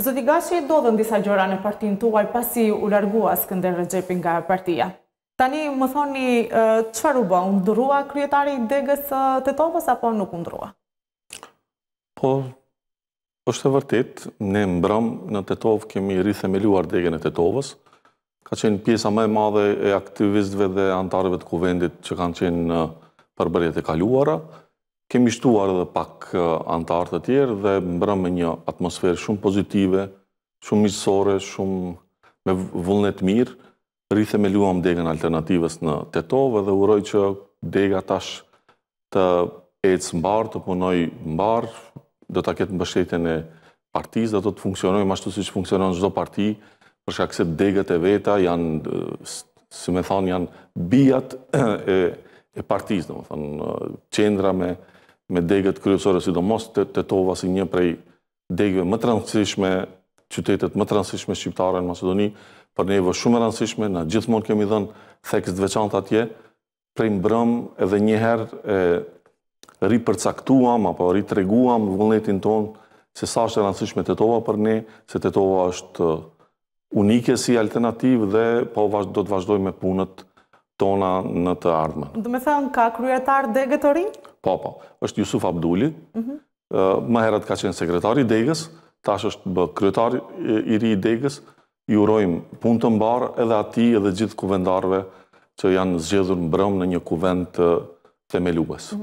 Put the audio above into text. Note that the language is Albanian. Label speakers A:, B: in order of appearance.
A: Zoti Gashi do dhe në disa gjëra në partin tuaj pasi u largua Skender Recepi nga partia. Tani më thoni, qëfar u bë, ndrua kryetari i degës të topës apo nuk ndrua?
B: Po, është e vërtit, ne mbrëm në të kemi rrithemeluar degën e të ka qenë pjesa me madhe e aktivistve dhe antarëve të kuvendit që kanë qenë përbërjet e kaluara, kemi shtuar edhe pak antarë të tjerë dhe mbra me një atmosferë shumë pozitive, shumë misore, shumë me vullnet mirë, rrithë me luam degën alternativës në tetovë dhe uroj që dega tash të ecë mbarë, të punoj mbarë, dhe ta ketë mbështetjen e partiz, dhe do të funksionoj, ma shtu si që funksionon zdo parti, përshka këse degët e veta janë, si me thonë, janë bijat e, partiz, dhe më thonë, qendra me me degët kryesore, sidomos të tova si një prej degëve më rëndësishme, qytetet më rëndësishme shqiptare në Macedoni, për neve shumë rëndësishme, në gjithmonë kemi dhënë theks dveçant atje, prej mbrëm edhe njëherë rri përcaktuam, apo rri treguam vëlletin tonë, se sa është rëndësishme të tova për ne, se të tova është unike si alternativë dhe po do të vazhdoj me punët tona në të ardhme.
C: Dëme thënë, ka kryetar degët
B: Po, po, është Jusuf Abduli, mhm. më herët ka qenë sekretari i degës, tash është bë kryetari i ri i degës, i urojmë punë të mbarë edhe ati edhe gjithë kuvendarve që janë zgjedhur në brëmë në një kuvend të themelubës. Mhm.